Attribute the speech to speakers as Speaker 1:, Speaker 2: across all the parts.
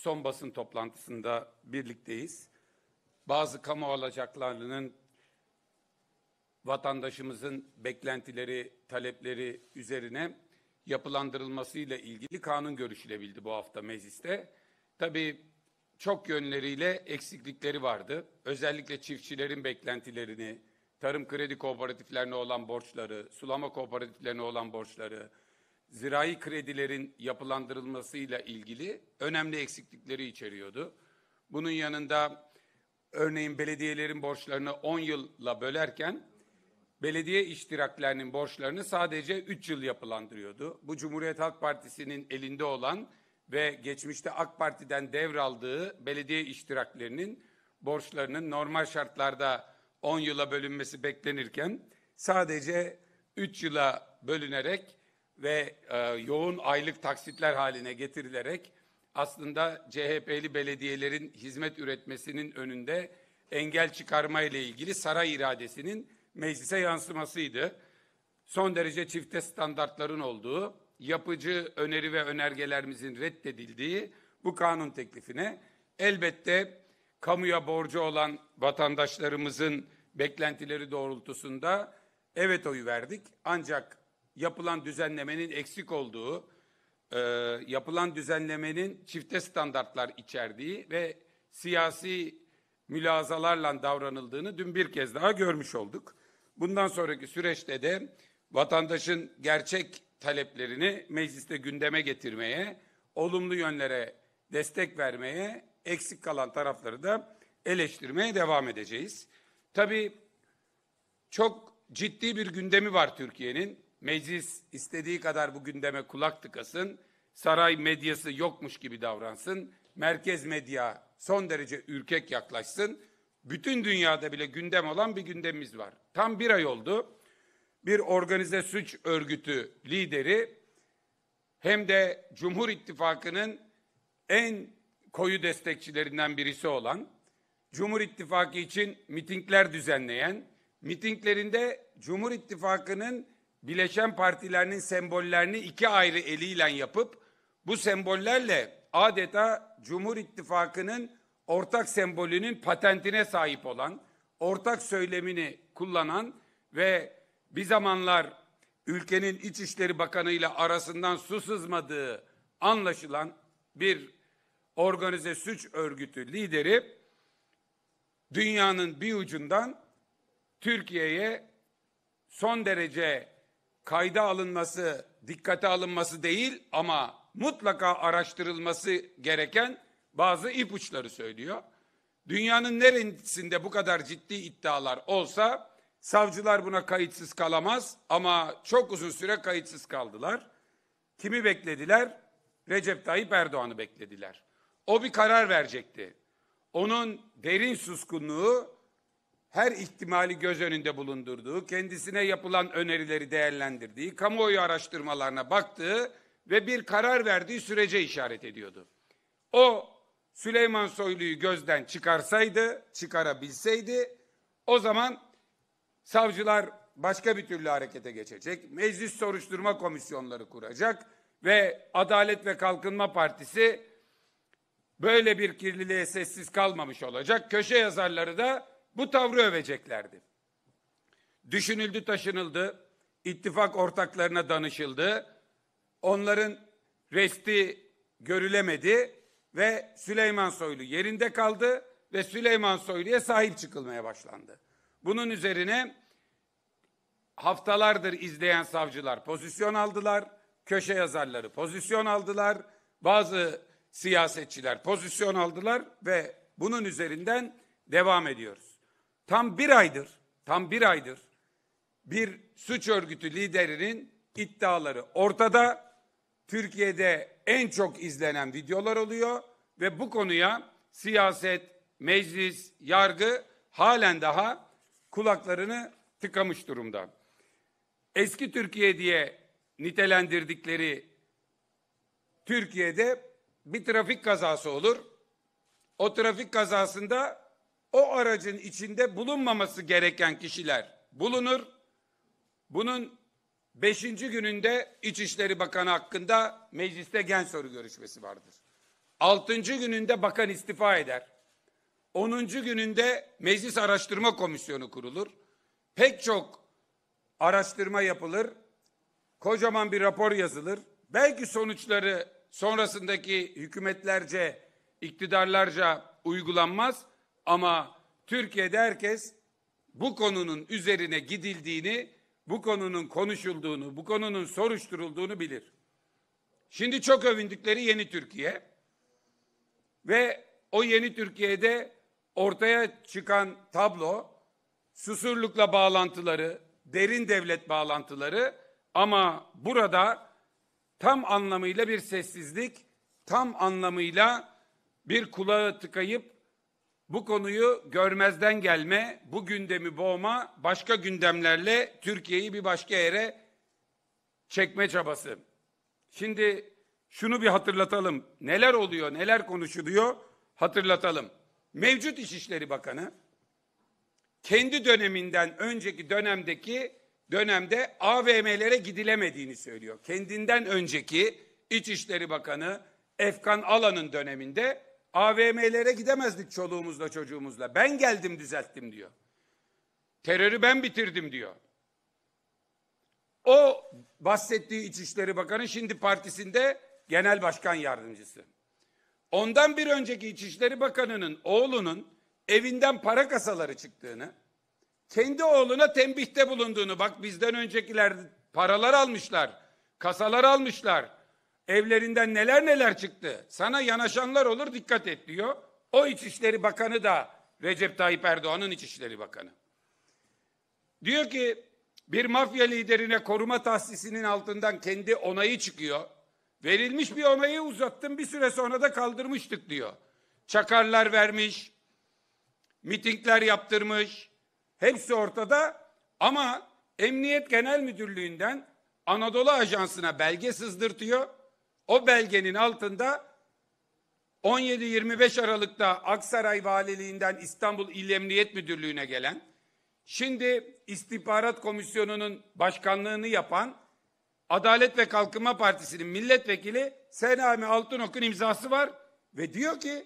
Speaker 1: son basın toplantısında birlikteyiz. Bazı kamu alacaklarının vatandaşımızın beklentileri, talepleri üzerine yapılandırılmasıyla ilgili kanun görüşülebildi bu hafta mecliste. Tabii çok yönleriyle eksiklikleri vardı. Özellikle çiftçilerin beklentilerini, tarım kredi kooperatiflerine olan borçları, sulama kooperatiflerine olan borçları, zirai kredilerin yapılandırılmasıyla ilgili önemli eksiklikleri içeriyordu. Bunun yanında örneğin belediyelerin borçlarını 10 yılla bölerken belediye iştiraklerinin borçlarını sadece 3 yıl yapılandırıyordu. Bu Cumhuriyet Halk Partisi'nin elinde olan ve geçmişte AK Parti'den devraldığı belediye iştiraklerinin borçlarının normal şartlarda 10 yıla bölünmesi beklenirken sadece 3 yıla bölünerek ve e, yoğun aylık taksitler haline getirilerek aslında CHP'li belediyelerin hizmet üretmesinin önünde engel çıkarma ile ilgili saray iradesinin meclise yansımasıydı. Son derece çifte standartların olduğu, yapıcı öneri ve önergelerimizin reddedildiği bu kanun teklifine elbette kamuya borcu olan vatandaşlarımızın beklentileri doğrultusunda evet oyu verdik. Ancak yapılan düzenlemenin eksik olduğu, e, yapılan düzenlemenin çifte standartlar içerdiği ve siyasi mülazalarla davranıldığını dün bir kez daha görmüş olduk. Bundan sonraki süreçte de vatandaşın gerçek taleplerini mecliste gündeme getirmeye, olumlu yönlere destek vermeye, eksik kalan tarafları da eleştirmeye devam edeceğiz. Tabii çok ciddi bir gündemi var Türkiye'nin. Meclis istediği kadar bu gündeme kulak tıkasın, saray medyası yokmuş gibi davransın, merkez medya son derece ürkek yaklaşsın. Bütün dünyada bile gündem olan bir gündemimiz var. Tam bir ay oldu. Bir organize suç örgütü lideri hem de Cumhur İttifakı'nın en koyu destekçilerinden birisi olan, Cumhur İttifakı için mitingler düzenleyen, mitinglerinde Cumhur İttifakı'nın bileşen partilerinin sembollerini iki ayrı eliyle yapıp bu sembollerle adeta Cumhur İttifakı'nın ortak sembolünün patentine sahip olan, ortak söylemini kullanan ve bir zamanlar ülkenin İçişleri Bakanı ile arasından su sızmadığı anlaşılan bir organize suç örgütü lideri dünyanın bir ucundan Türkiye'ye son derece kayda alınması, dikkate alınması değil ama mutlaka araştırılması gereken bazı ipuçları söylüyor. Dünyanın neresinde bu kadar ciddi iddialar olsa savcılar buna kayıtsız kalamaz ama çok uzun süre kayıtsız kaldılar. Kimi beklediler? Recep Tayyip Erdoğan'ı beklediler. O bir karar verecekti. Onun derin suskunluğu her ihtimali göz önünde bulundurduğu, kendisine yapılan önerileri değerlendirdiği, kamuoyu araştırmalarına baktığı ve bir karar verdiği sürece işaret ediyordu. O Süleyman Soylu'yu gözden çıkarsaydı, çıkarabilseydi o zaman savcılar başka bir türlü harekete geçecek. Meclis soruşturma komisyonları kuracak ve Adalet ve Kalkınma Partisi böyle bir kirliliğe sessiz kalmamış olacak. Köşe yazarları da bu tavrı öveceklerdi. Düşünüldü taşınıldı, ittifak ortaklarına danışıldı, onların resti görülemedi ve Süleyman Soylu yerinde kaldı ve Süleyman Soylu'ya sahip çıkılmaya başlandı. Bunun üzerine haftalardır izleyen savcılar pozisyon aldılar, köşe yazarları pozisyon aldılar, bazı siyasetçiler pozisyon aldılar ve bunun üzerinden devam ediyoruz tam bir aydır, tam bir aydır bir suç örgütü liderinin iddiaları ortada. Türkiye'de en çok izlenen videolar oluyor ve bu konuya siyaset, meclis, yargı halen daha kulaklarını tıkamış durumda. Eski Türkiye diye nitelendirdikleri Türkiye'de bir trafik kazası olur. O trafik kazasında o aracın içinde bulunmaması gereken kişiler bulunur. Bunun beşinci gününde İçişleri Bakanı hakkında mecliste gen soru görüşmesi vardır. Altıncı gününde bakan istifa eder. Onuncu gününde meclis araştırma komisyonu kurulur. Pek çok araştırma yapılır. Kocaman bir rapor yazılır. Belki sonuçları sonrasındaki hükümetlerce, iktidarlarca uygulanmaz ama Türkiye'de herkes bu konunun üzerine gidildiğini, bu konunun konuşulduğunu, bu konunun soruşturulduğunu bilir. Şimdi çok övündükleri yeni Türkiye ve o yeni Türkiye'de ortaya çıkan tablo susurlukla bağlantıları, derin devlet bağlantıları ama burada tam anlamıyla bir sessizlik, tam anlamıyla bir kulağı tıkayıp bu konuyu görmezden gelme, bu gündemi boğma, başka gündemlerle Türkiye'yi bir başka yere çekme çabası. Şimdi şunu bir hatırlatalım. Neler oluyor, neler konuşuluyor hatırlatalım. Mevcut İşişleri Bakanı kendi döneminden önceki dönemdeki dönemde AVM'lere gidilemediğini söylüyor. Kendinden önceki İçişleri Bakanı Efkan Alan'ın döneminde AVM'lere gidemezdik çoluğumuzla çocuğumuzla. Ben geldim düzelttim diyor. Terörü ben bitirdim diyor. O bahsettiği İçişleri Bakanı şimdi partisinde genel başkan yardımcısı. Ondan bir önceki İçişleri Bakanı'nın oğlunun evinden para kasaları çıktığını, kendi oğluna tembihte bulunduğunu, bak bizden öncekiler paralar almışlar, kasalar almışlar, Evlerinden neler neler çıktı. Sana yanaşanlar olur dikkat et diyor. O İçişleri Bakanı da Recep Tayyip Erdoğan'ın İçişleri Bakanı. Diyor ki bir mafya liderine koruma tahsisinin altından kendi onayı çıkıyor. Verilmiş bir onayı uzattım bir süre sonra da kaldırmıştık diyor. Çakarlar vermiş, mitingler yaptırmış. Hepsi ortada ama Emniyet Genel Müdürlüğü'nden Anadolu Ajansı'na belge sızdırtıyor. O belgenin altında 17-25 Aralık'ta Aksaray Valiliğinden İstanbul İl Emniyet Müdürlüğü'ne gelen, şimdi İstihbarat Komisyonu'nun başkanlığını yapan Adalet ve Kalkınma Partisi'nin milletvekili Senami Altınok'un imzası var ve diyor ki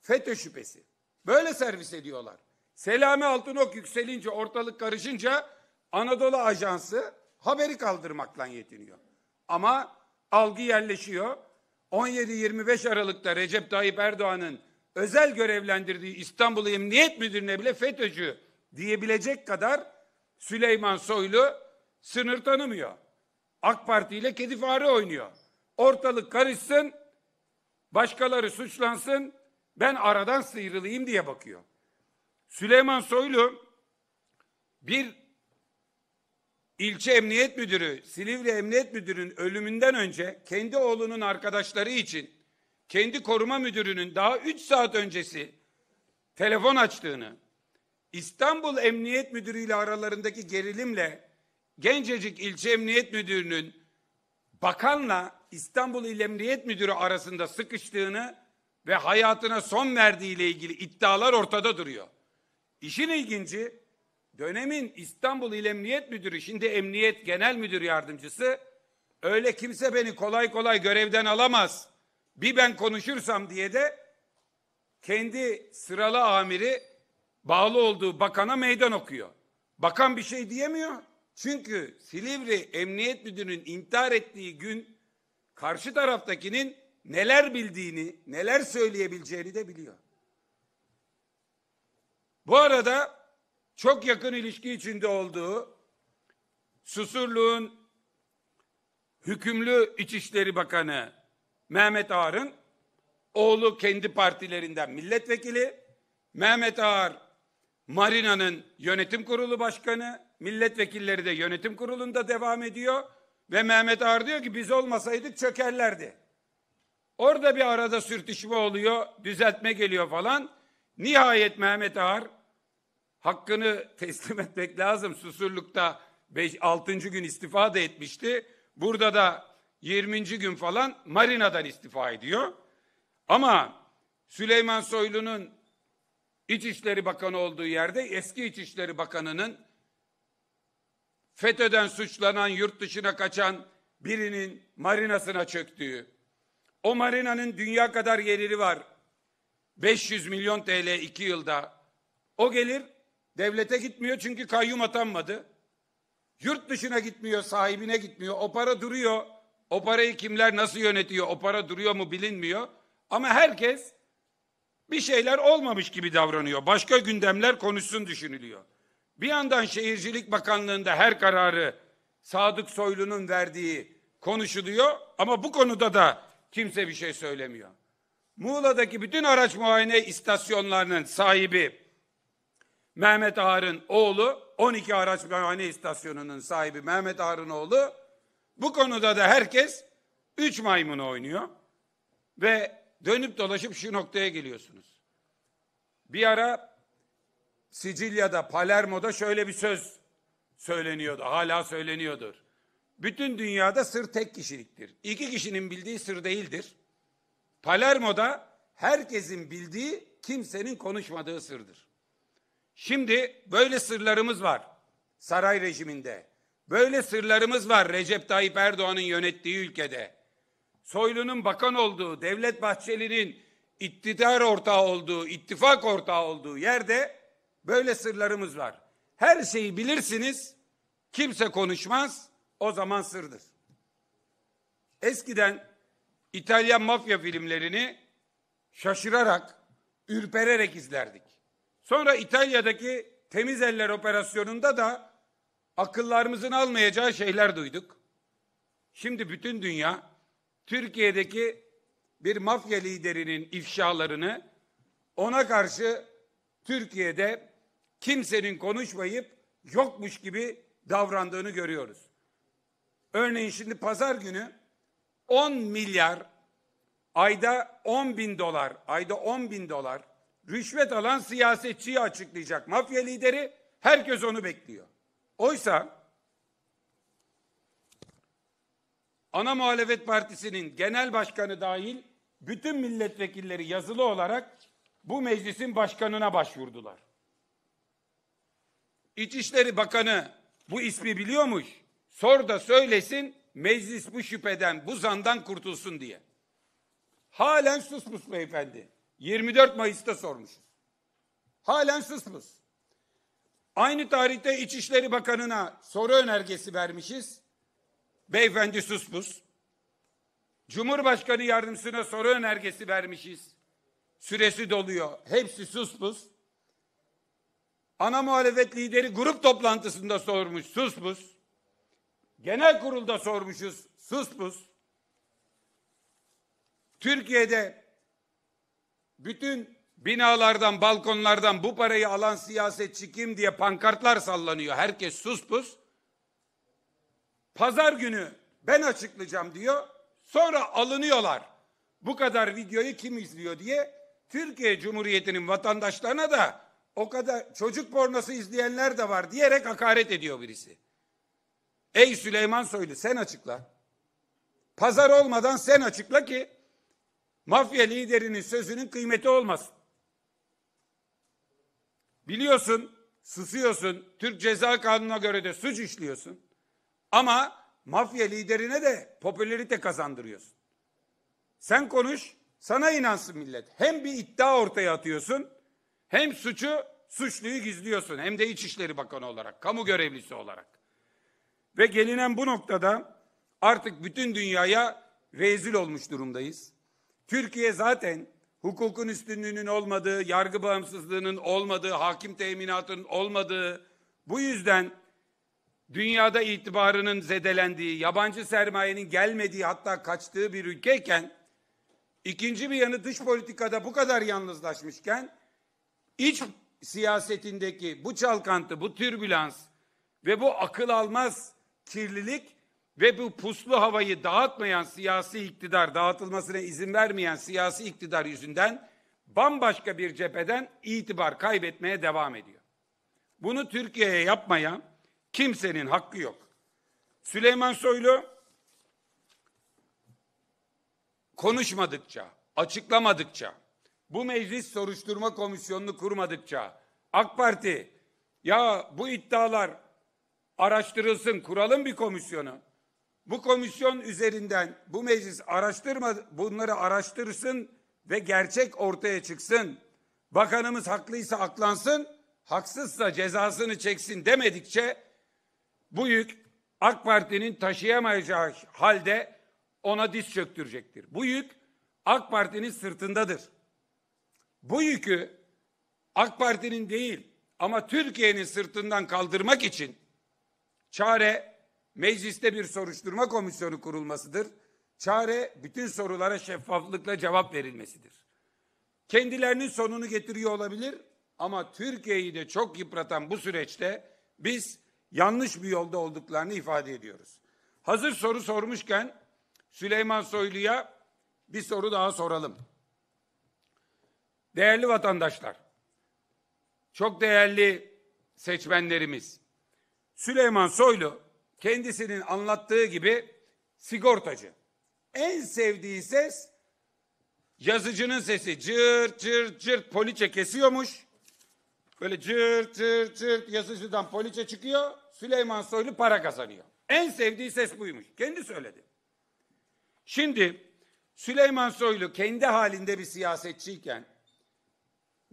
Speaker 1: FETÖ şüphesi. Böyle servis ediyorlar. Selami Altınok yükselince, ortalık karışınca Anadolu Ajansı haberi kaldırmakla yetiniyor. Ama algı yerleşiyor. 17-25 Aralık'ta Recep Tayyip Erdoğan'ın özel görevlendirdiği İstanbul Emniyet Müdürü'ne bile FETÖ'cü diyebilecek kadar Süleyman Soylu sınır tanımıyor. AK Parti ile kedi fare oynuyor. Ortalık karışsın, başkaları suçlansın, ben aradan sıyrılayım diye bakıyor. Süleyman Soylu bir İlçe Emniyet Müdürü, Silivri Emniyet Müdürü'nün ölümünden önce kendi oğlunun arkadaşları için kendi koruma müdürünün daha üç saat öncesi telefon açtığını, İstanbul Emniyet Müdürü ile aralarındaki gerilimle Gencecik İlçe Emniyet Müdürü'nün bakanla İstanbul İl Emniyet Müdürü arasında sıkıştığını ve hayatına son verdiği ile ilgili iddialar ortada duruyor. İşin ilginci dönemin İstanbul İl Emniyet Müdürü, şimdi Emniyet Genel Müdür Yardımcısı, öyle kimse beni kolay kolay görevden alamaz, bir ben konuşursam diye de kendi sıralı amiri bağlı olduğu bakana meydan okuyor. Bakan bir şey diyemiyor. Çünkü Silivri Emniyet Müdürü'nün intihar ettiği gün karşı taraftakinin neler bildiğini, neler söyleyebileceğini de biliyor. Bu arada çok yakın ilişki içinde olduğu Susurluğun hükümlü İçişleri Bakanı Mehmet Ağar'ın oğlu kendi partilerinden milletvekili, Mehmet Ağar Marina'nın yönetim kurulu başkanı, milletvekilleri de yönetim kurulunda devam ediyor ve Mehmet Ağar diyor ki biz olmasaydık çökerlerdi. Orada bir arada sürtüşme oluyor, düzeltme geliyor falan. Nihayet Mehmet Ağar hakkını teslim etmek lazım. Susurluk'ta 5 6. gün istifa da etmişti. Burada da 20. gün falan marinadan istifa ediyor. Ama Süleyman Soylu'nun İçişleri Bakanı olduğu yerde eski İçişleri Bakanı'nın FETÖ'den suçlanan, yurt dışına kaçan birinin marinasına çöktüğü, o marinanın dünya kadar geliri var. 500 milyon TL iki yılda. O gelir Devlete gitmiyor çünkü kayyum atanmadı. Yurt dışına gitmiyor, sahibine gitmiyor. O para duruyor. O parayı kimler nasıl yönetiyor, o para duruyor mu bilinmiyor. Ama herkes bir şeyler olmamış gibi davranıyor. Başka gündemler konuşsun düşünülüyor. Bir yandan Şehircilik Bakanlığı'nda her kararı Sadık Soylu'nun verdiği konuşuluyor ama bu konuda da kimse bir şey söylemiyor. Muğla'daki bütün araç muayene istasyonlarının sahibi Mehmet Ağar'ın oğlu 12 araç bahane istasyonunun sahibi Mehmet Ağar'ın oğlu bu konuda da herkes 3 maymunu oynuyor ve dönüp dolaşıp şu noktaya geliyorsunuz. Bir ara Sicilya'da, Palermo'da şöyle bir söz söyleniyordu, hala söyleniyordur. Bütün dünyada sır tek kişiliktir. İki kişinin bildiği sır değildir. Palermo'da herkesin bildiği kimsenin konuşmadığı sırdır. Şimdi böyle sırlarımız var saray rejiminde. Böyle sırlarımız var Recep Tayyip Erdoğan'ın yönettiği ülkede. Soylu'nun bakan olduğu, Devlet Bahçeli'nin iktidar ortağı olduğu, ittifak ortağı olduğu yerde böyle sırlarımız var. Her şeyi bilirsiniz, kimse konuşmaz, o zaman sırdır. Eskiden İtalyan mafya filmlerini şaşırarak, ürpererek izlerdik. Sonra İtalya'daki temiz eller operasyonunda da akıllarımızın almayacağı şeyler duyduk. Şimdi bütün dünya Türkiye'deki bir mafya liderinin ifşalarını ona karşı Türkiye'de kimsenin konuşmayıp yokmuş gibi davrandığını görüyoruz. Örneğin şimdi pazar günü 10 milyar ayda 10 bin dolar, ayda 10 bin dolar rüşvet alan siyasetçiyi açıklayacak mafya lideri. Herkes onu bekliyor. Oysa ana muhalefet partisinin genel başkanı dahil bütün milletvekilleri yazılı olarak bu meclisin başkanına başvurdular. İçişleri Bakanı bu ismi biliyormuş. Sor da söylesin meclis bu şüpheden, bu zandan kurtulsun diye. Halen susmuş sus beyefendi. 24 Mayıs'ta sormuşuz. Halen susmuş. Aynı tarihte İçişleri Bakanı'na soru önergesi vermişiz. Beyefendi susmuş. Cumhurbaşkanı yardımcısına soru önergesi vermişiz. Süresi doluyor. Hepsi susmuş. Ana muhalefet lideri grup toplantısında sormuş susmuş. Genel kurulda sormuşuz susmuş. Türkiye'de bütün binalardan, balkonlardan bu parayı alan siyasetçi kim diye pankartlar sallanıyor. Herkes sus pus. Pazar günü ben açıklayacağım diyor. Sonra alınıyorlar. Bu kadar videoyu kim izliyor diye Türkiye Cumhuriyeti'nin vatandaşlarına da o kadar çocuk pornosu izleyenler de var diyerek hakaret ediyor birisi. Ey Süleyman Soylu sen açıkla. Pazar olmadan sen açıkla ki Mafya liderinin sözünün kıymeti olmaz. Biliyorsun, susuyorsun, Türk Ceza Kanunu'na göre de suç işliyorsun. Ama mafya liderine de popülerite kazandırıyorsun. Sen konuş, sana inansın millet. Hem bir iddia ortaya atıyorsun, hem suçu, suçluyu gizliyorsun. Hem de İçişleri Bakanı olarak, kamu görevlisi olarak. Ve gelinen bu noktada artık bütün dünyaya rezil olmuş durumdayız. Türkiye zaten hukukun üstünlüğünün olmadığı, yargı bağımsızlığının olmadığı, hakim teminatının olmadığı, bu yüzden dünyada itibarının zedelendiği, yabancı sermayenin gelmediği hatta kaçtığı bir ülkeyken, ikinci bir yanı dış politikada bu kadar yalnızlaşmışken, iç siyasetindeki bu çalkantı, bu türbülans ve bu akıl almaz kirlilik ve bu puslu havayı dağıtmayan siyasi iktidar, dağıtılmasına izin vermeyen siyasi iktidar yüzünden bambaşka bir cepheden itibar kaybetmeye devam ediyor. Bunu Türkiye'ye yapmayan kimsenin hakkı yok. Süleyman Soylu konuşmadıkça, açıklamadıkça, bu meclis soruşturma komisyonunu kurmadıkça AK Parti ya bu iddialar araştırılsın, kuralım bir komisyonu. Bu komisyon üzerinden bu meclis araştırma bunları araştırsın ve gerçek ortaya çıksın. Bakanımız haklıysa aklansın, haksızsa cezasını çeksin demedikçe bu yük AK Parti'nin taşıyamayacağı halde ona diz çöktürecektir. Bu yük AK Parti'nin sırtındadır. Bu yükü AK Parti'nin değil ama Türkiye'nin sırtından kaldırmak için çare mecliste bir soruşturma komisyonu kurulmasıdır. Çare bütün sorulara şeffaflıkla cevap verilmesidir. Kendilerinin sonunu getiriyor olabilir ama Türkiye'yi de çok yıpratan bu süreçte biz yanlış bir yolda olduklarını ifade ediyoruz. Hazır soru sormuşken Süleyman Soylu'ya bir soru daha soralım. Değerli vatandaşlar, çok değerli seçmenlerimiz, Süleyman Soylu kendisinin anlattığı gibi sigortacı. En sevdiği ses yazıcının sesi cırt cırt cırt poliçe kesiyormuş. Böyle cırt cırt cırt yazıcıdan poliçe çıkıyor. Süleyman Soylu para kazanıyor. En sevdiği ses buymuş. Kendi söyledi. Şimdi Süleyman Soylu kendi halinde bir siyasetçiyken,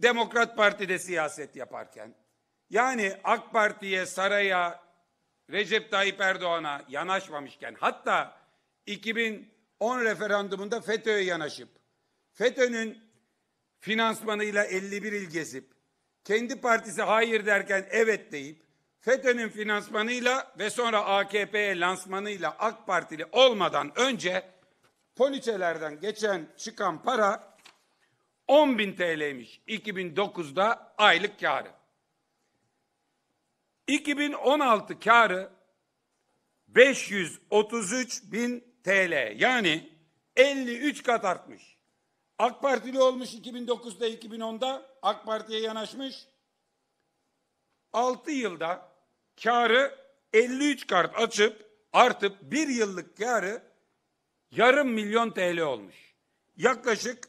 Speaker 1: Demokrat Parti'de siyaset yaparken, yani AK Parti'ye, saraya, Recep Tayyip Erdoğan'a yanaşmamışken hatta 2010 referandumunda FETÖ'ye yanaşıp FETÖ'nün finansmanıyla 51 il gezip kendi partisi hayır derken evet deyip FETÖ'nün finansmanıyla ve sonra AKP'ye lansmanıyla AK Partili olmadan önce poliçelerden geçen çıkan para 10 bin TL'ymiş 2009'da aylık karı. 2016 karı 533 bin TL yani 53 kat artmış. AK Partili olmuş 2009'da 2010'da AK Parti'ye yanaşmış. 6 yılda karı 53 kart açıp artıp bir yıllık karı yarım milyon TL olmuş. Yaklaşık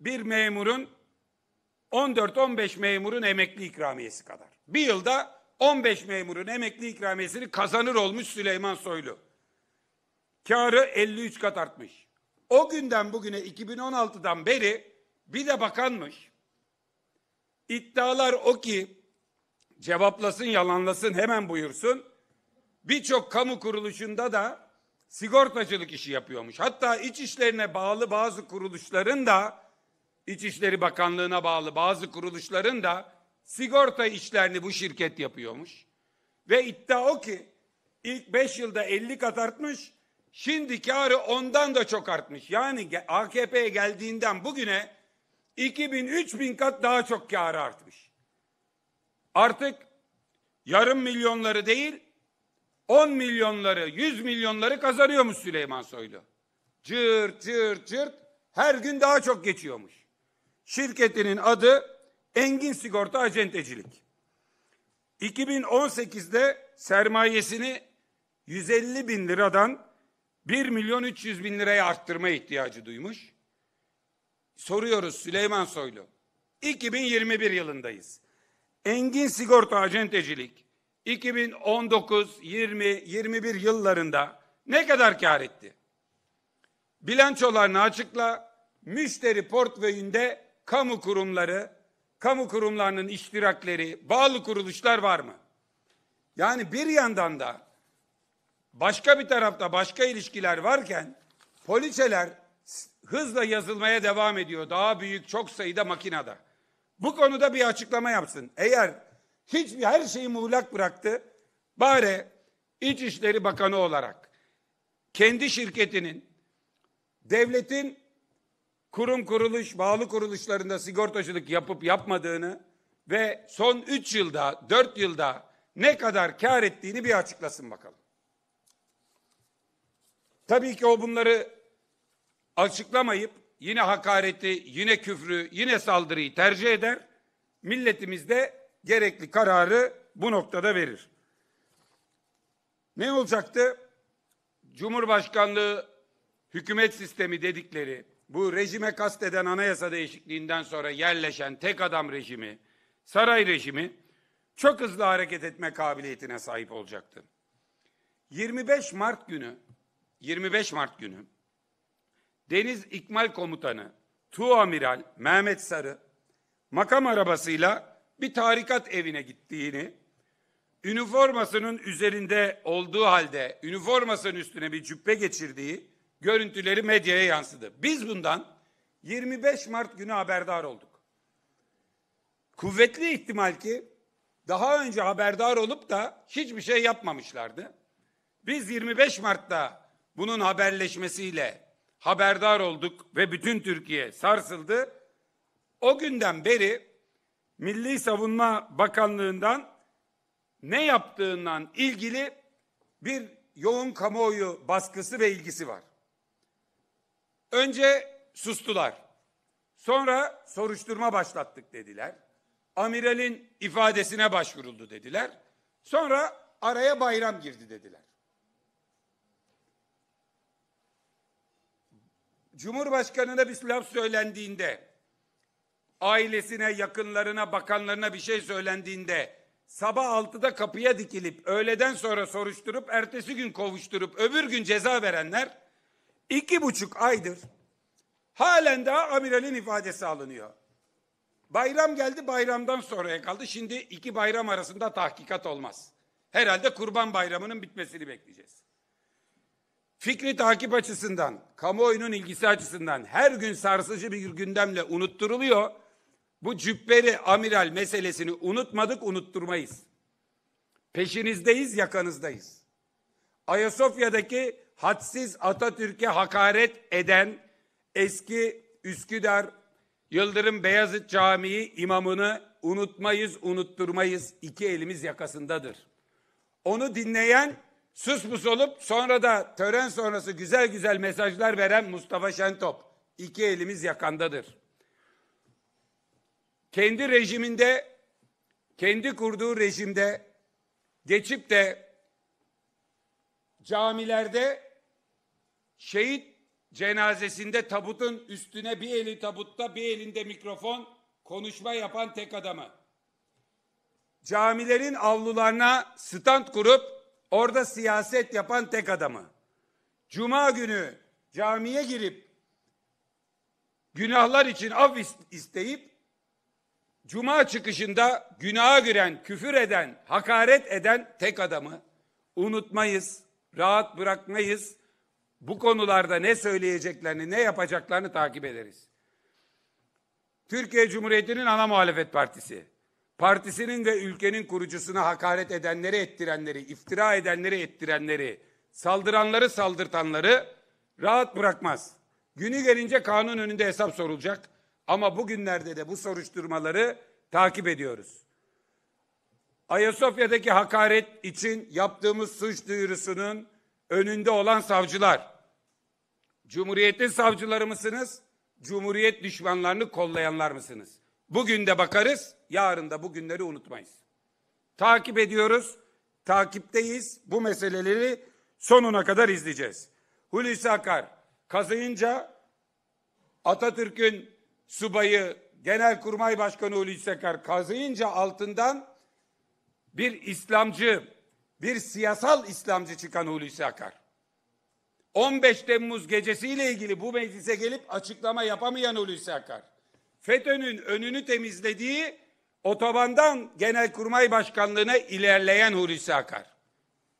Speaker 1: bir memurun 14-15 memurun emekli ikramiyesi kadar. Bir yılda 15 memurun emekli ikramiyesini kazanır olmuş Süleyman Soylu. Karı 53 kat artmış. O günden bugüne 2016'dan beri bir de bakanmış. İddialar o ki cevaplasın yalanlasın hemen buyursun. Birçok kamu kuruluşunda da sigortacılık işi yapıyormuş. Hatta iç işlerine bağlı bazı kuruluşların da İçişleri Bakanlığı'na bağlı bazı kuruluşların da sigorta işlerini bu şirket yapıyormuş. Ve iddia o ki ilk 5 yılda 50 kat artmış, şimdi karı ondan da çok artmış. Yani AKP'ye geldiğinden bugüne 2000-3000 kat daha çok karı artmış. Artık yarım milyonları değil, 10 milyonları, 100 milyonları kazanıyormuş Süleyman Soylu. Cırt cırt cırt her gün daha çok geçiyormuş. Şirketinin adı Engin Sigorta Acentecilik. 2018'de sermayesini 150 bin liradan 1 milyon 300 bin liraya arttırma ihtiyacı duymuş. Soruyoruz Süleyman Soylu. 2021 yılındayız. Engin Sigorta Acentecilik 2019, 20, 21 yıllarında ne kadar kar etti? Bilançolarını açıkla, müşteri portföyünde kamu kurumları kamu kurumlarının iştirakleri, bağlı kuruluşlar var mı? Yani bir yandan da başka bir tarafta başka ilişkiler varken poliçeler hızla yazılmaya devam ediyor. Daha büyük çok sayıda makinada. Bu konuda bir açıklama yapsın. Eğer hiçbir her şeyi muğlak bıraktı bari İçişleri Bakanı olarak kendi şirketinin devletin kurum kuruluş, bağlı kuruluşlarında sigortacılık yapıp yapmadığını ve son 3 yılda, 4 yılda ne kadar kar ettiğini bir açıklasın bakalım. Tabii ki o bunları açıklamayıp yine hakareti, yine küfrü, yine saldırıyı tercih eder. Milletimiz de gerekli kararı bu noktada verir. Ne olacaktı? Cumhurbaşkanlığı hükümet sistemi dedikleri bu rejime kasteden anayasa değişikliğinden sonra yerleşen tek adam rejimi, saray rejimi çok hızlı hareket etme kabiliyetine sahip olacaktı. 25 Mart günü 25 Mart günü Deniz İkmal Komutanı Tu Amiral Mehmet Sarı makam arabasıyla bir tarikat evine gittiğini, üniformasının üzerinde olduğu halde üniformasının üstüne bir cübbe geçirdiği görüntüleri medyaya yansıdı. Biz bundan 25 Mart günü haberdar olduk. Kuvvetli ihtimal ki daha önce haberdar olup da hiçbir şey yapmamışlardı. Biz 25 Mart'ta bunun haberleşmesiyle haberdar olduk ve bütün Türkiye sarsıldı. O günden beri Milli Savunma Bakanlığı'ndan ne yaptığından ilgili bir yoğun kamuoyu baskısı ve ilgisi var. Önce sustular. Sonra soruşturma başlattık dediler. Amiralin ifadesine başvuruldu dediler. Sonra araya bayram girdi dediler. Cumhurbaşkanına bir laf söylendiğinde, ailesine, yakınlarına, bakanlarına bir şey söylendiğinde sabah altıda kapıya dikilip öğleden sonra soruşturup ertesi gün kovuşturup öbür gün ceza verenler iki buçuk aydır halen daha amiralin ifadesi alınıyor. Bayram geldi bayramdan sonraya kaldı. Şimdi iki bayram arasında tahkikat olmaz. Herhalde kurban bayramının bitmesini bekleyeceğiz. Fikri takip açısından, kamuoyunun ilgisi açısından her gün sarsıcı bir gündemle unutturuluyor. Bu cübbeli amiral meselesini unutmadık unutturmayız. Peşinizdeyiz, yakanızdayız. Ayasofya'daki hadsiz Atatürk'e hakaret eden eski Üsküdar Yıldırım Beyazıt Camii imamını unutmayız, unutturmayız. İki elimiz yakasındadır. Onu dinleyen sus pus olup sonra da tören sonrası güzel güzel mesajlar veren Mustafa Şentop. iki elimiz yakandadır. Kendi rejiminde, kendi kurduğu rejimde geçip de camilerde Şehit cenazesinde tabutun üstüne bir eli tabutta bir elinde mikrofon konuşma yapan tek adamı. Camilerin avlularına stand kurup orada siyaset yapan tek adamı. Cuma günü camiye girip günahlar için af isteyip Cuma çıkışında günaha giren, küfür eden, hakaret eden tek adamı unutmayız, rahat bırakmayız bu konularda ne söyleyeceklerini, ne yapacaklarını takip ederiz. Türkiye Cumhuriyeti'nin ana muhalefet partisi, partisinin ve ülkenin kurucusuna hakaret edenleri ettirenleri, iftira edenleri ettirenleri, saldıranları saldırtanları rahat bırakmaz. Günü gelince kanun önünde hesap sorulacak ama bugünlerde de bu soruşturmaları takip ediyoruz. Ayasofya'daki hakaret için yaptığımız suç duyurusunun önünde olan savcılar. Cumhuriyetin savcıları mısınız? Cumhuriyet düşmanlarını kollayanlar mısınız? Bugün de bakarız, yarın da bugünleri unutmayız. Takip ediyoruz, takipteyiz. Bu meseleleri sonuna kadar izleyeceğiz. Hulusi Akar kazıyınca Atatürk'ün subayı Genelkurmay Başkanı Hulusi Akar kazıyınca altından bir İslamcı bir siyasal İslamcı çıkan Hulusi Akar. 15 Temmuz gecesiyle ilgili bu meclise gelip açıklama yapamayan Hulusi Akar. FETÖ'nün önünü temizlediği otobandan Genelkurmay Başkanlığı'na ilerleyen Hulusi Akar.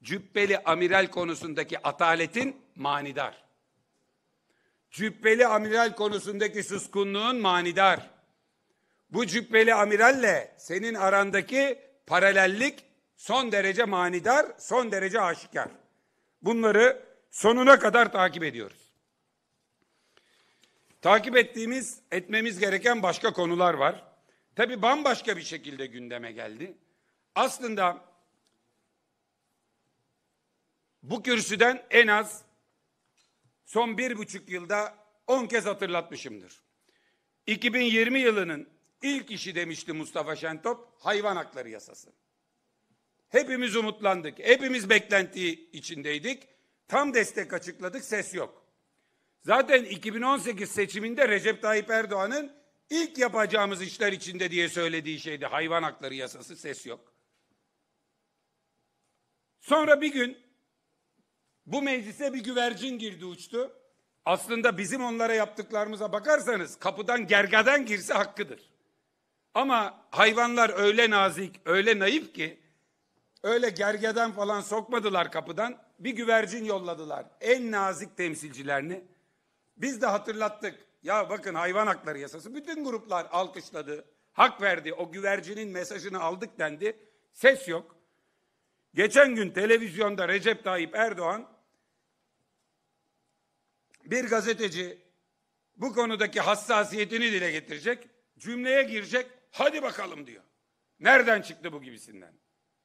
Speaker 1: Cübbeli amiral konusundaki ataletin manidar. Cübbeli amiral konusundaki suskunluğun manidar. Bu cübbeli amiralle senin arandaki paralellik son derece manidar, son derece aşikar. Bunları sonuna kadar takip ediyoruz. Takip ettiğimiz, etmemiz gereken başka konular var. Tabi bambaşka bir şekilde gündeme geldi. Aslında bu kürsüden en az son bir buçuk yılda on kez hatırlatmışımdır. 2020 yılının ilk işi demişti Mustafa Şentop, hayvan hakları yasası. Hepimiz umutlandık. Hepimiz beklenti içindeydik. Tam destek açıkladık. Ses yok. Zaten 2018 seçiminde Recep Tayyip Erdoğan'ın ilk yapacağımız işler içinde diye söylediği şeydi. Hayvan hakları yasası ses yok. Sonra bir gün bu meclise bir güvercin girdi uçtu. Aslında bizim onlara yaptıklarımıza bakarsanız kapıdan gergadan girse hakkıdır. Ama hayvanlar öyle nazik, öyle naif ki Öyle gergeden falan sokmadılar kapıdan. Bir güvercin yolladılar. En nazik temsilcilerini. Biz de hatırlattık. Ya bakın hayvan hakları yasası bütün gruplar alkışladı. Hak verdi. O güvercinin mesajını aldık dendi. Ses yok. Geçen gün televizyonda Recep Tayyip Erdoğan bir gazeteci bu konudaki hassasiyetini dile getirecek, cümleye girecek, hadi bakalım diyor. Nereden çıktı bu gibisinden?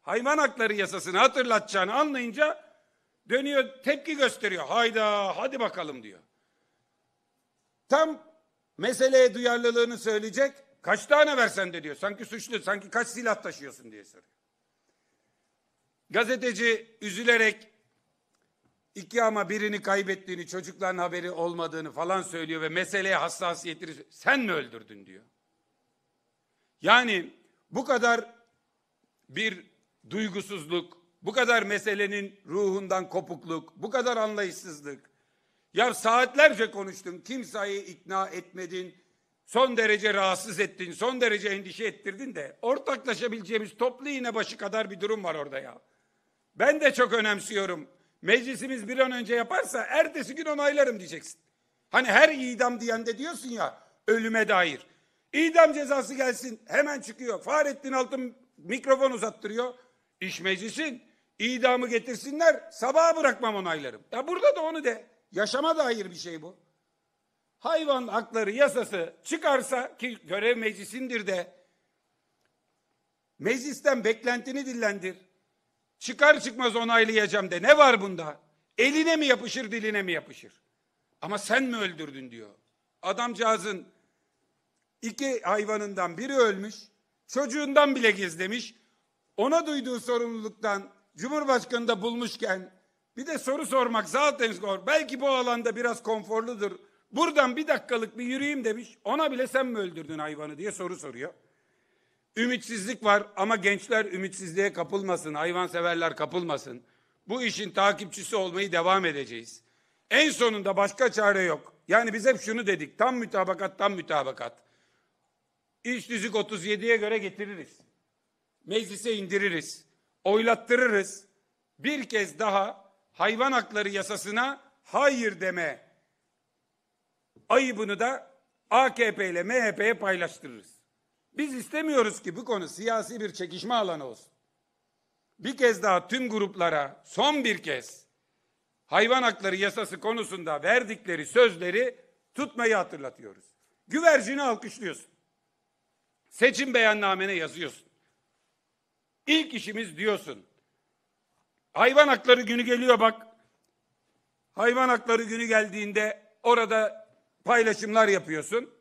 Speaker 1: hayvan hakları yasasını hatırlatacağını anlayınca dönüyor tepki gösteriyor. Hayda hadi bakalım diyor. Tam meseleye duyarlılığını söyleyecek. Kaç tane versen de diyor. Sanki suçlu, sanki kaç silah taşıyorsun diye soruyor. Gazeteci üzülerek iki ama birini kaybettiğini, çocukların haberi olmadığını falan söylüyor ve meseleye hassasiyetini sen mi öldürdün diyor. Yani bu kadar bir duygusuzluk, bu kadar meselenin ruhundan kopukluk, bu kadar anlayışsızlık. Ya saatlerce konuştun, kimseyi ikna etmedin, son derece rahatsız ettin, son derece endişe ettirdin de ortaklaşabileceğimiz toplu iğne başı kadar bir durum var orada ya. Ben de çok önemsiyorum. Meclisimiz bir an önce yaparsa ertesi gün onaylarım diyeceksin. Hani her idam diyen de diyorsun ya ölüme dair. İdam cezası gelsin hemen çıkıyor. Fahrettin Altın mikrofon uzattırıyor. İş meclisin idamı getirsinler sabaha bırakmam onaylarım. Ya burada da onu de. Yaşama dair bir şey bu. Hayvan hakları yasası çıkarsa ki görev meclisindir de meclisten beklentini dillendir. Çıkar çıkmaz onaylayacağım de ne var bunda? Eline mi yapışır diline mi yapışır? Ama sen mi öldürdün diyor. Adamcağızın iki hayvanından biri ölmüş. Çocuğundan bile gizlemiş ona duyduğu sorumluluktan Cumhurbaşkanı da bulmuşken bir de soru sormak zaten zor. Belki bu alanda biraz konforludur. Buradan bir dakikalık bir yürüyeyim demiş. Ona bile sen mi öldürdün hayvanı diye soru soruyor. Ümitsizlik var ama gençler ümitsizliğe kapılmasın, hayvanseverler kapılmasın. Bu işin takipçisi olmayı devam edeceğiz. En sonunda başka çare yok. Yani biz hep şunu dedik, tam mütabakat, tam mütabakat. İş düzük 37'ye göre getiririz meclise indiririz, oylattırırız. Bir kez daha hayvan hakları yasasına hayır deme ayıbını da AKP ile MHP'ye paylaştırırız. Biz istemiyoruz ki bu konu siyasi bir çekişme alanı olsun. Bir kez daha tüm gruplara son bir kez hayvan hakları yasası konusunda verdikleri sözleri tutmayı hatırlatıyoruz. Güvercini alkışlıyorsun. Seçim beyannamene yazıyorsun. İlk işimiz diyorsun. Hayvan hakları günü geliyor bak. Hayvan hakları günü geldiğinde orada paylaşımlar yapıyorsun.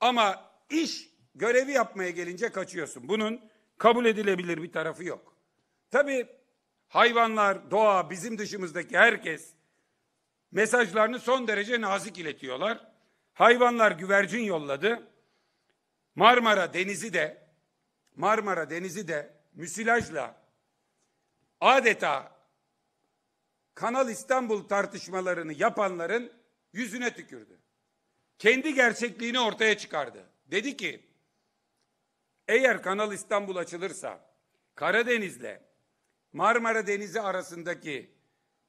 Speaker 1: Ama iş görevi yapmaya gelince kaçıyorsun. Bunun kabul edilebilir bir tarafı yok. Tabii hayvanlar, doğa, bizim dışımızdaki herkes mesajlarını son derece nazik iletiyorlar. Hayvanlar güvercin yolladı. Marmara Denizi de Marmara Denizi de müsilajla adeta Kanal İstanbul tartışmalarını yapanların yüzüne tükürdü. Kendi gerçekliğini ortaya çıkardı. Dedi ki eğer Kanal İstanbul açılırsa Karadeniz'le Marmara Denizi arasındaki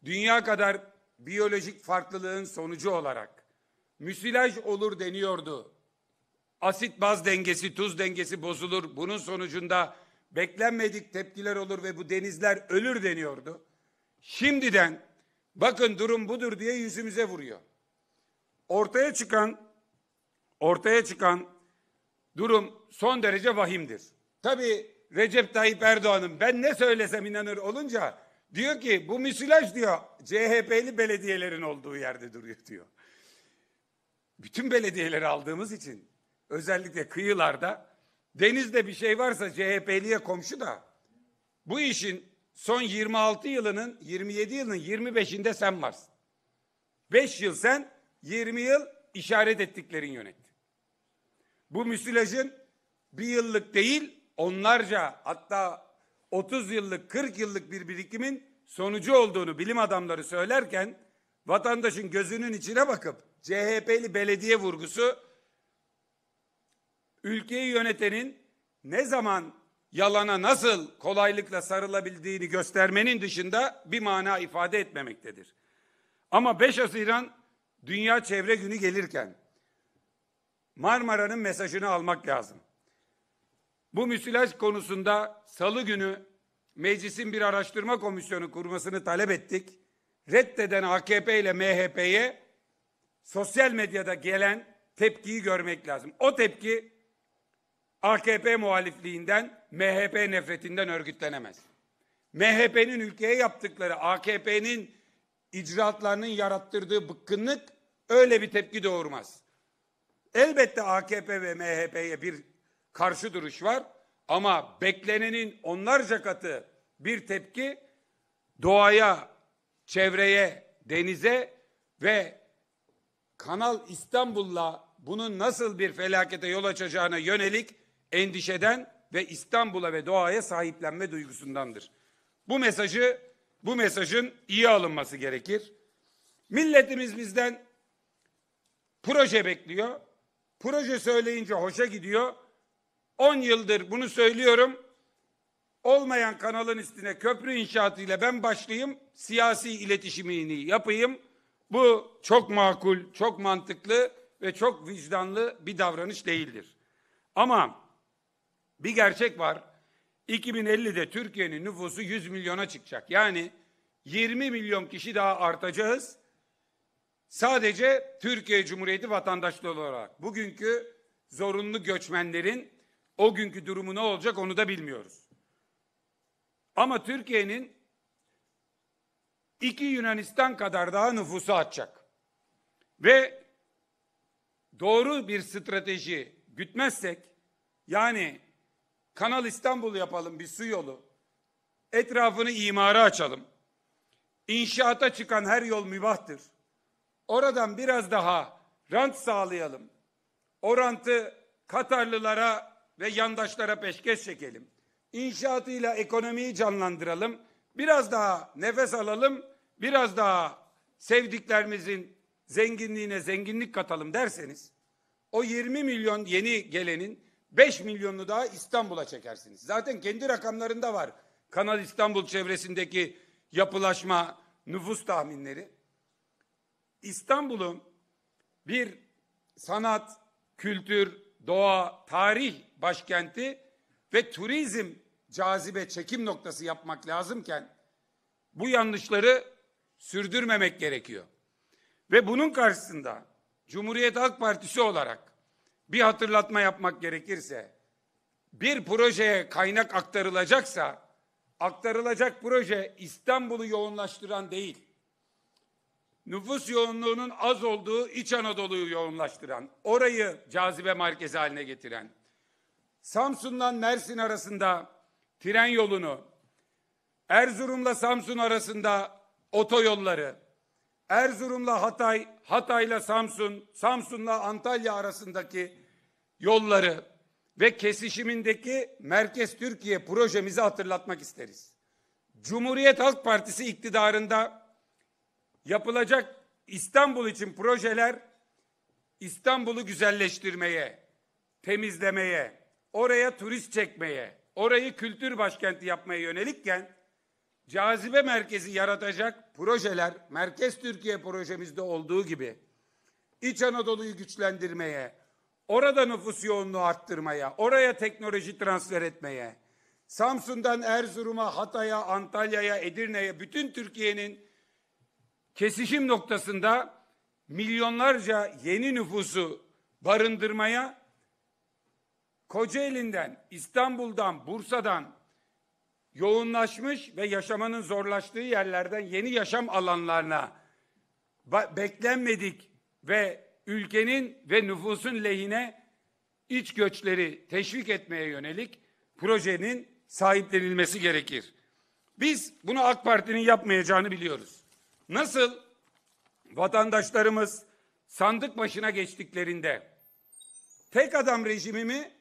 Speaker 1: dünya kadar biyolojik farklılığın sonucu olarak müsilaj olur deniyordu asit baz dengesi, tuz dengesi bozulur. Bunun sonucunda beklenmedik tepkiler olur ve bu denizler ölür deniyordu. Şimdiden bakın durum budur diye yüzümüze vuruyor. Ortaya çıkan ortaya çıkan durum son derece vahimdir. Tabii Recep Tayyip Erdoğan'ın ben ne söylesem inanır olunca diyor ki bu müsilaj diyor CHP'li belediyelerin olduğu yerde duruyor diyor. Bütün belediyeleri aldığımız için özellikle kıyılarda denizde bir şey varsa CHP'liye komşu da bu işin son 26 yılının 27 yılının 25'inde sen varsın. 5 yıl sen 20 yıl işaret ettiklerin yönetti. Bu müsilajın bir yıllık değil onlarca hatta 30 yıllık 40 yıllık bir birikimin sonucu olduğunu bilim adamları söylerken vatandaşın gözünün içine bakıp CHP'li belediye vurgusu ülkeyi yönetenin ne zaman yalana nasıl kolaylıkla sarılabildiğini göstermenin dışında bir mana ifade etmemektedir. Ama 5 Haziran Dünya Çevre Günü gelirken Marmara'nın mesajını almak lazım. Bu müsilaj konusunda salı günü meclisin bir araştırma komisyonu kurmasını talep ettik. Reddeden AKP ile MHP'ye sosyal medyada gelen tepkiyi görmek lazım. O tepki AKP muhalifliğinden, MHP nefretinden örgütlenemez. MHP'nin ülkeye yaptıkları, AKP'nin icraatlarının yarattırdığı bıkkınlık öyle bir tepki doğurmaz. Elbette AKP ve MHP'ye bir karşı duruş var ama beklenenin onlarca katı bir tepki doğaya, çevreye, denize ve Kanal İstanbul'la bunun nasıl bir felakete yol açacağına yönelik endişeden ve İstanbul'a ve doğaya sahiplenme duygusundandır. Bu mesajı, bu mesajın iyi alınması gerekir. Milletimiz bizden proje bekliyor. Proje söyleyince hoşa gidiyor. 10 yıldır bunu söylüyorum. Olmayan kanalın üstüne köprü inşaatıyla ben başlayayım. Siyasi iletişimini yapayım. Bu çok makul, çok mantıklı ve çok vicdanlı bir davranış değildir. Ama bir gerçek var. 2050'de Türkiye'nin nüfusu 100 milyona çıkacak. Yani 20 milyon kişi daha artacağız. Sadece Türkiye Cumhuriyeti vatandaşlığı olarak. Bugünkü zorunlu göçmenlerin o günkü durumu ne olacak onu da bilmiyoruz. Ama Türkiye'nin iki Yunanistan kadar daha nüfusu artacak. Ve doğru bir strateji gütmezsek yani Kanal İstanbul yapalım bir su yolu. Etrafını imara açalım. İnşaata çıkan her yol mübahtır. Oradan biraz daha rant sağlayalım. O rantı Katarlılara ve yandaşlara peşkeş çekelim. İnşaatıyla ekonomiyi canlandıralım. Biraz daha nefes alalım. Biraz daha sevdiklerimizin zenginliğine zenginlik katalım derseniz o 20 milyon yeni gelenin 5 milyonunu daha İstanbul'a çekersiniz. Zaten kendi rakamlarında var. Kanal İstanbul çevresindeki yapılaşma, nüfus tahminleri. İstanbul'un bir sanat, kültür, doğa, tarih başkenti ve turizm cazibe çekim noktası yapmak lazımken bu yanlışları sürdürmemek gerekiyor. Ve bunun karşısında Cumhuriyet Halk Partisi olarak bir hatırlatma yapmak gerekirse bir projeye kaynak aktarılacaksa aktarılacak proje İstanbul'u yoğunlaştıran değil nüfus yoğunluğunun az olduğu İç Anadolu'yu yoğunlaştıran, orayı cazibe merkezi haline getiren, Samsun'dan Mersin arasında tren yolunu, Erzurum'la Samsun arasında otoyolları, Erzurum'la Hatay Hatay'la Samsun, Samsun'la Antalya arasındaki yolları ve kesişimindeki Merkez Türkiye projemizi hatırlatmak isteriz. Cumhuriyet Halk Partisi iktidarında yapılacak İstanbul için projeler İstanbul'u güzelleştirmeye, temizlemeye, oraya turist çekmeye, orayı kültür başkenti yapmaya yönelikken cazibe merkezi yaratacak projeler Merkez Türkiye projemizde olduğu gibi İç Anadolu'yu güçlendirmeye, orada nüfus yoğunluğu arttırmaya, oraya teknoloji transfer etmeye, Samsun'dan Erzurum'a, Hatay'a, Antalya'ya, Edirne'ye bütün Türkiye'nin kesişim noktasında milyonlarca yeni nüfusu barındırmaya Kocaeli'nden, İstanbul'dan, Bursa'dan, yoğunlaşmış ve yaşamanın zorlaştığı yerlerden yeni yaşam alanlarına beklenmedik ve ülkenin ve nüfusun lehine iç göçleri teşvik etmeye yönelik projenin sahiplenilmesi gerekir. Biz bunu AK Parti'nin yapmayacağını biliyoruz. Nasıl vatandaşlarımız sandık başına geçtiklerinde tek adam rejimi mi?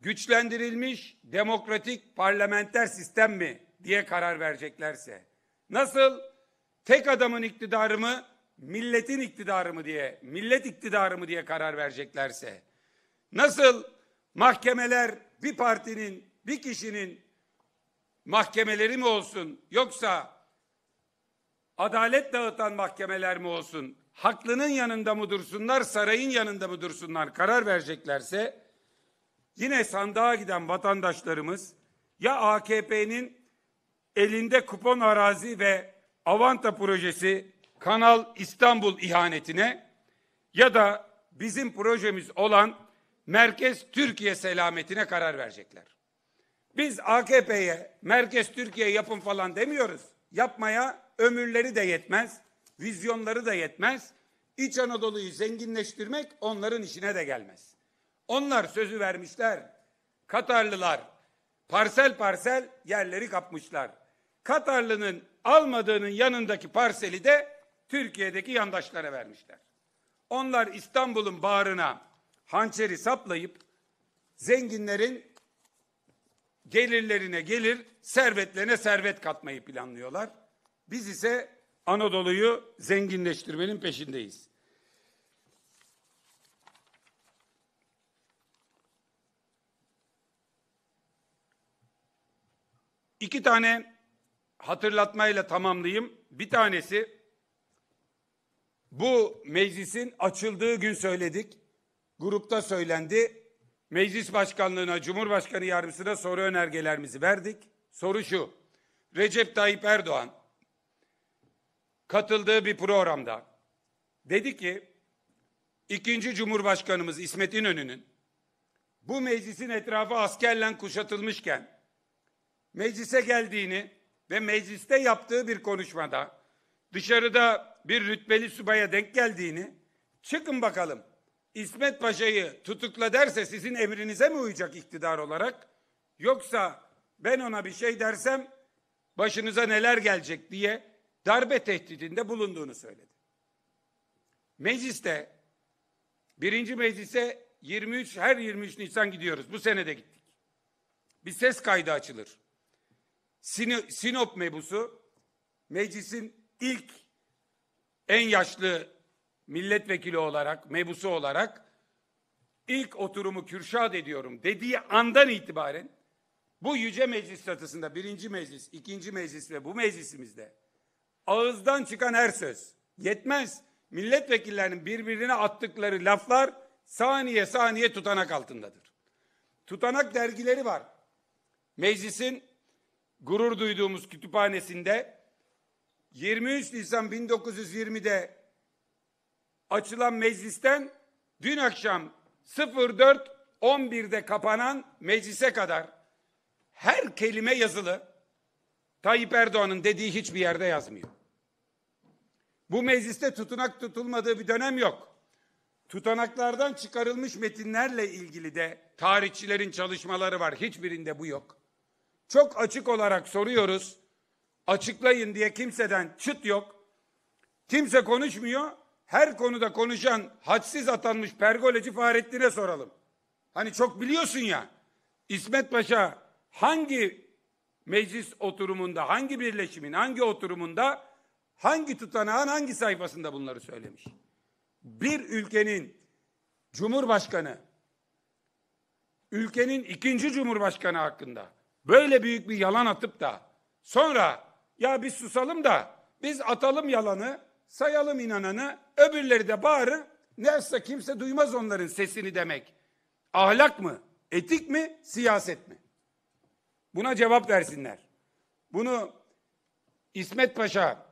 Speaker 1: güçlendirilmiş demokratik parlamenter sistem mi diye karar vereceklerse, nasıl tek adamın iktidarı mı, milletin iktidarı mı diye, millet iktidarı mı diye karar vereceklerse, nasıl mahkemeler bir partinin, bir kişinin mahkemeleri mi olsun yoksa adalet dağıtan mahkemeler mi olsun, haklının yanında mı dursunlar, sarayın yanında mı dursunlar karar vereceklerse yine sandığa giden vatandaşlarımız ya AKP'nin elinde kupon arazi ve Avanta projesi Kanal İstanbul ihanetine ya da bizim projemiz olan Merkez Türkiye selametine karar verecekler. Biz AKP'ye Merkez Türkiye yapın falan demiyoruz. Yapmaya ömürleri de yetmez, vizyonları da yetmez. İç Anadolu'yu zenginleştirmek onların işine de gelmez. Onlar sözü vermişler. Katarlılar parsel parsel yerleri kapmışlar. Katarlının almadığının yanındaki parseli de Türkiye'deki yandaşlara vermişler. Onlar İstanbul'un bağrına hançeri saplayıp zenginlerin gelirlerine gelir, servetlerine servet katmayı planlıyorlar. Biz ise Anadolu'yu zenginleştirmenin peşindeyiz. İki tane hatırlatmayla tamamlayayım. Bir tanesi bu meclisin açıldığı gün söyledik. Grupta söylendi. Meclis başkanlığına, Cumhurbaşkanı yardımcısına soru önergelerimizi verdik. Soru şu. Recep Tayyip Erdoğan katıldığı bir programda dedi ki ikinci Cumhurbaşkanımız İsmet İnönü'nün bu meclisin etrafı askerle kuşatılmışken meclise geldiğini ve mecliste yaptığı bir konuşmada dışarıda bir rütbeli subaya denk geldiğini çıkın bakalım İsmet Paşa'yı tutukla derse sizin emrinize mi uyacak iktidar olarak yoksa ben ona bir şey dersem başınıza neler gelecek diye darbe tehdidinde bulunduğunu söyledi. Mecliste birinci meclise 23 her 23 Nisan gidiyoruz. Bu sene de gittik. Bir ses kaydı açılır. Sinop mebusu meclisin ilk en yaşlı milletvekili olarak, mebusu olarak ilk oturumu kürşad ediyorum dediği andan itibaren bu yüce meclis statısında birinci meclis, ikinci meclis ve bu meclisimizde ağızdan çıkan her söz yetmez. Milletvekillerinin birbirine attıkları laflar saniye saniye tutanak altındadır. Tutanak dergileri var. Meclisin gurur duyduğumuz kütüphanesinde 23 Nisan 1920'de açılan meclisten dün akşam 04.11'de kapanan meclise kadar her kelime yazılı Tayyip Erdoğan'ın dediği hiçbir yerde yazmıyor. Bu mecliste tutunak tutulmadığı bir dönem yok. Tutanaklardan çıkarılmış metinlerle ilgili de tarihçilerin çalışmaları var. Hiçbirinde bu yok çok açık olarak soruyoruz. Açıklayın diye kimseden çıt yok. Kimse konuşmuyor. Her konuda konuşan hadsiz atanmış pergoleci Fahrettin'e soralım. Hani çok biliyorsun ya. İsmet Paşa hangi meclis oturumunda, hangi birleşimin, hangi oturumunda, hangi tutanağın hangi sayfasında bunları söylemiş? Bir ülkenin Cumhurbaşkanı, ülkenin ikinci Cumhurbaşkanı hakkında böyle büyük bir yalan atıp da sonra ya biz susalım da biz atalım yalanı, sayalım inananı, öbürleri de bağırır. Neyse kimse duymaz onların sesini demek. Ahlak mı? Etik mi? Siyaset mi? Buna cevap versinler. Bunu İsmet Paşa,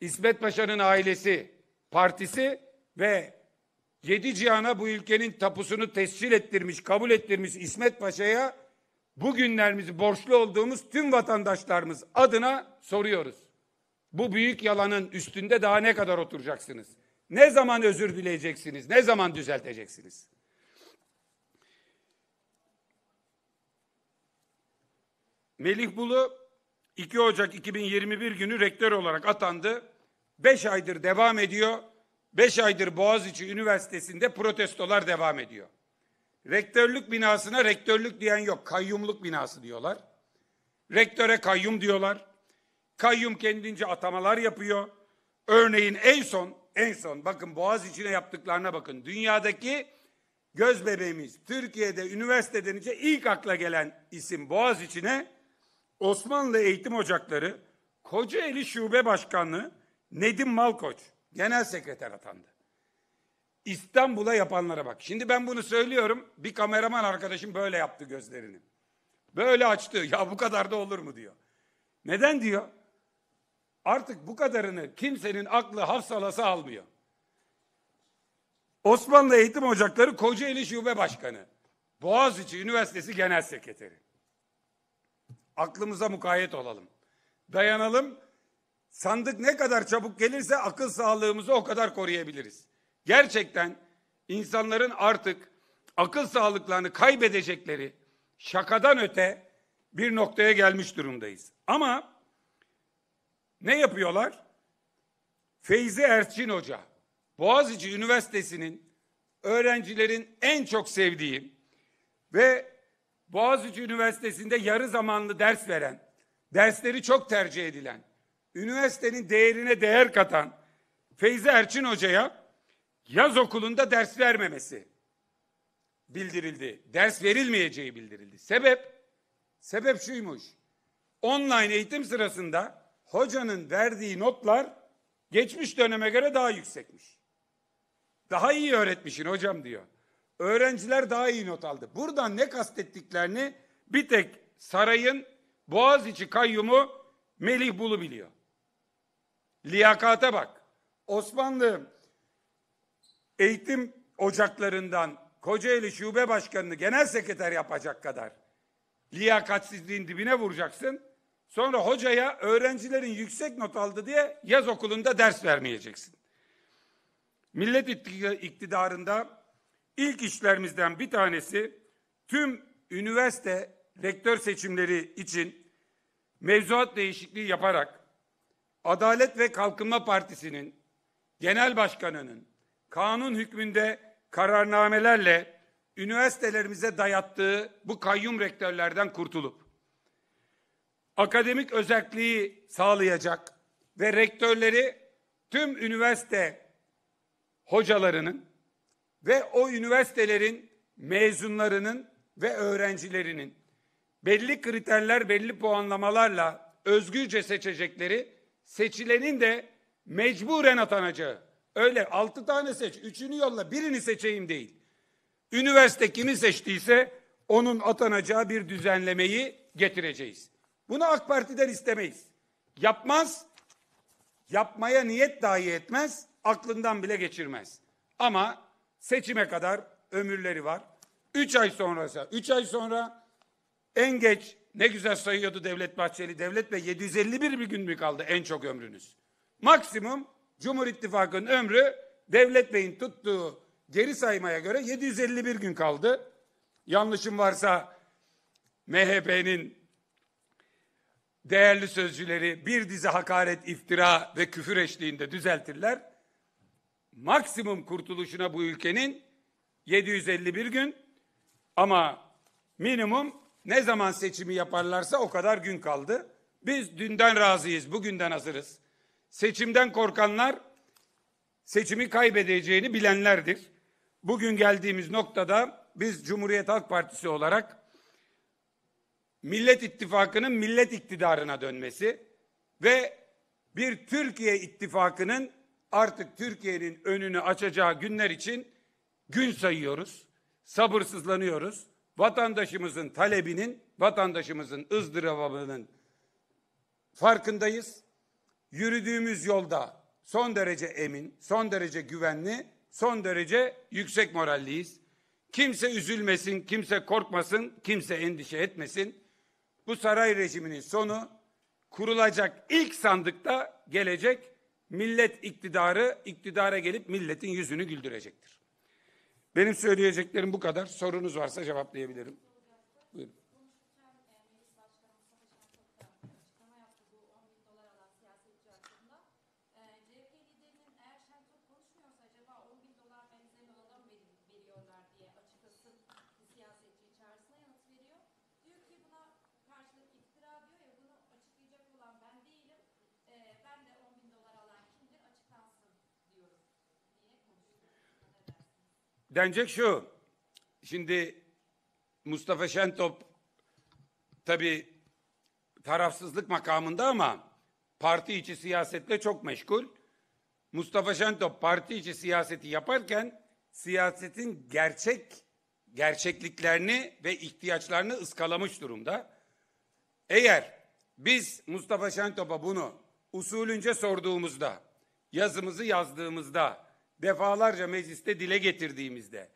Speaker 1: İsmet Paşa'nın ailesi, partisi ve yedi cihana bu ülkenin tapusunu tescil ettirmiş, kabul ettirmiş İsmet Paşa'ya bugünlerimizi borçlu olduğumuz tüm vatandaşlarımız adına soruyoruz. Bu büyük yalanın üstünde daha ne kadar oturacaksınız? Ne zaman özür dileyeceksiniz? Ne zaman düzelteceksiniz? Melih Bulu 2 Ocak 2021 günü rektör olarak atandı. 5 aydır devam ediyor. 5 aydır Boğaziçi Üniversitesi'nde protestolar devam ediyor. Rektörlük binasına rektörlük diyen yok. Kayyumluk binası diyorlar. Rektöre kayyum diyorlar. Kayyum kendince atamalar yapıyor. Örneğin en son en son bakın Boğaz içine yaptıklarına bakın. Dünyadaki göz bebeğimiz Türkiye'de üniversite denince ilk akla gelen isim Boğaz içine Osmanlı Eğitim Ocakları Kocaeli Şube Başkanlığı Nedim Malkoç genel sekreter atandı. İstanbul'a yapanlara bak. Şimdi ben bunu söylüyorum. Bir kameraman arkadaşım böyle yaptı gözlerini. Böyle açtı. Ya bu kadar da olur mu diyor. Neden diyor? Artık bu kadarını kimsenin aklı hafsalası almıyor. Osmanlı Eğitim Ocakları Kocaeli Şube Başkanı. Boğaziçi Üniversitesi Genel Sekreteri. Aklımıza mukayyet olalım. Dayanalım. Sandık ne kadar çabuk gelirse akıl sağlığımızı o kadar koruyabiliriz gerçekten insanların artık akıl sağlıklarını kaybedecekleri şakadan öte bir noktaya gelmiş durumdayız. Ama ne yapıyorlar? Feyzi Erçin Hoca, Boğaziçi Üniversitesi'nin öğrencilerin en çok sevdiği ve Boğaziçi Üniversitesi'nde yarı zamanlı ders veren, dersleri çok tercih edilen, üniversitenin değerine değer katan Feyzi Erçin Hoca'ya yaz okulunda ders vermemesi bildirildi. Ders verilmeyeceği bildirildi. Sebep? Sebep şuymuş. Online eğitim sırasında hocanın verdiği notlar geçmiş döneme göre daha yüksekmiş. Daha iyi öğretmişin hocam diyor. Öğrenciler daha iyi not aldı. Buradan ne kastettiklerini bir tek sarayın Boğaziçi kayyumu Melih Bulu biliyor. Liyakata bak. Osmanlı eğitim ocaklarından Kocaeli Şube Başkanı'nı genel sekreter yapacak kadar liyakatsizliğin dibine vuracaksın. Sonra hocaya öğrencilerin yüksek not aldı diye yaz okulunda ders vermeyeceksin. Millet iktidarında ilk işlerimizden bir tanesi tüm üniversite rektör seçimleri için mevzuat değişikliği yaparak Adalet ve Kalkınma Partisi'nin genel başkanının kanun hükmünde kararnamelerle üniversitelerimize dayattığı bu kayyum rektörlerden kurtulup akademik özelliği sağlayacak ve rektörleri tüm üniversite hocalarının ve o üniversitelerin mezunlarının ve öğrencilerinin belli kriterler, belli puanlamalarla özgürce seçecekleri, seçilenin de mecburen atanacağı Öyle altı tane seç, üçünü yolla, birini seçeyim değil. Üniversite kimi seçtiyse onun atanacağı bir düzenlemeyi getireceğiz. Bunu AK Parti'den istemeyiz. Yapmaz, yapmaya niyet dahi etmez, aklından bile geçirmez. Ama seçime kadar ömürleri var. Üç ay sonrası, üç ay sonra en geç ne güzel sayıyordu Devlet Bahçeli. Devlet Bey 751 bir gün mü kaldı en çok ömrünüz? Maksimum Cumhur İttifakı'nın ömrü Devlet Bey'in tuttuğu geri saymaya göre 751 gün kaldı. Yanlışım varsa MHP'nin değerli sözcüleri bir dizi hakaret, iftira ve küfür eşliğinde düzeltirler. Maksimum kurtuluşuna bu ülkenin 751 gün ama minimum ne zaman seçimi yaparlarsa o kadar gün kaldı. Biz dünden razıyız, bugünden hazırız. Seçimden korkanlar seçimi kaybedeceğini bilenlerdir. Bugün geldiğimiz noktada biz Cumhuriyet Halk Partisi olarak Millet İttifakı'nın millet iktidarına dönmesi ve bir Türkiye İttifakının artık Türkiye'nin önünü açacağı günler için gün sayıyoruz. Sabırsızlanıyoruz. Vatandaşımızın talebinin, vatandaşımızın ızdırabının farkındayız yürüdüğümüz yolda son derece emin, son derece güvenli, son derece yüksek moralliyiz. Kimse üzülmesin, kimse korkmasın, kimse endişe etmesin. Bu saray rejiminin sonu kurulacak ilk sandıkta gelecek millet iktidarı iktidara gelip milletin yüzünü güldürecektir. Benim söyleyeceklerim bu kadar. Sorunuz varsa cevaplayabilirim. Buyurun. denecek şu. Şimdi Mustafa Şentop tabi tarafsızlık makamında ama parti içi siyasetle çok meşgul. Mustafa Şentop parti içi siyaseti yaparken siyasetin gerçek gerçekliklerini ve ihtiyaçlarını ıskalamış durumda. Eğer biz Mustafa Şentop'a bunu usulünce sorduğumuzda, yazımızı yazdığımızda, defalarca mecliste dile getirdiğimizde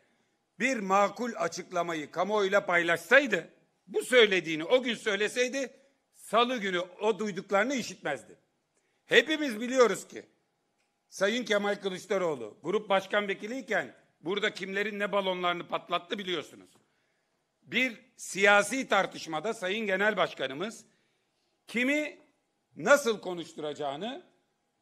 Speaker 1: bir makul açıklamayı kamuoyuyla paylaşsaydı, bu söylediğini o gün söyleseydi, salı günü o duyduklarını işitmezdi. Hepimiz biliyoruz ki Sayın Kemal Kılıçdaroğlu grup başkan vekiliyken burada kimlerin ne balonlarını patlattı biliyorsunuz. Bir siyasi tartışmada Sayın Genel Başkanımız kimi nasıl konuşturacağını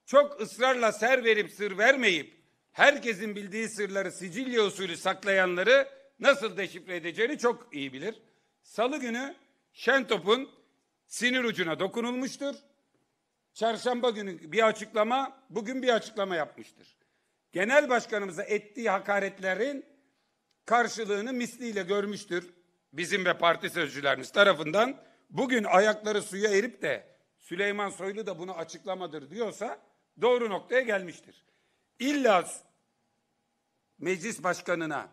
Speaker 1: çok ısrarla ser verip sır vermeyip herkesin bildiği sırları Sicilya usulü saklayanları nasıl deşifre edeceğini çok iyi bilir. Salı günü Şentop'un sinir ucuna dokunulmuştur. Çarşamba günü bir açıklama, bugün bir açıklama yapmıştır. Genel başkanımıza ettiği hakaretlerin karşılığını misliyle görmüştür bizim ve parti sözcülerimiz tarafından. Bugün ayakları suya erip de Süleyman Soylu da bunu açıklamadır diyorsa doğru noktaya gelmiştir illa meclis başkanına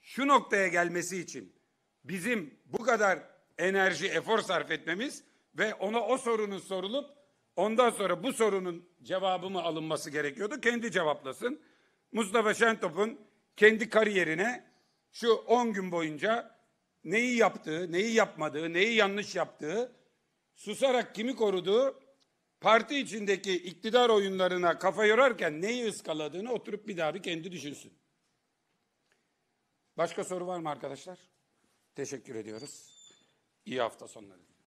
Speaker 1: şu noktaya gelmesi için bizim bu kadar enerji, efor sarf etmemiz ve ona o sorunun sorulup ondan sonra bu sorunun cevabı mı alınması gerekiyordu? Kendi cevaplasın. Mustafa Şentop'un kendi kariyerine şu 10 gün boyunca neyi yaptığı, neyi yapmadığı, neyi yanlış yaptığı, susarak kimi koruduğu parti içindeki iktidar oyunlarına kafa yorarken neyi ıskaladığını oturup bir daha bir kendi düşünsün. Başka soru var mı arkadaşlar? Teşekkür ediyoruz. İyi hafta sonları.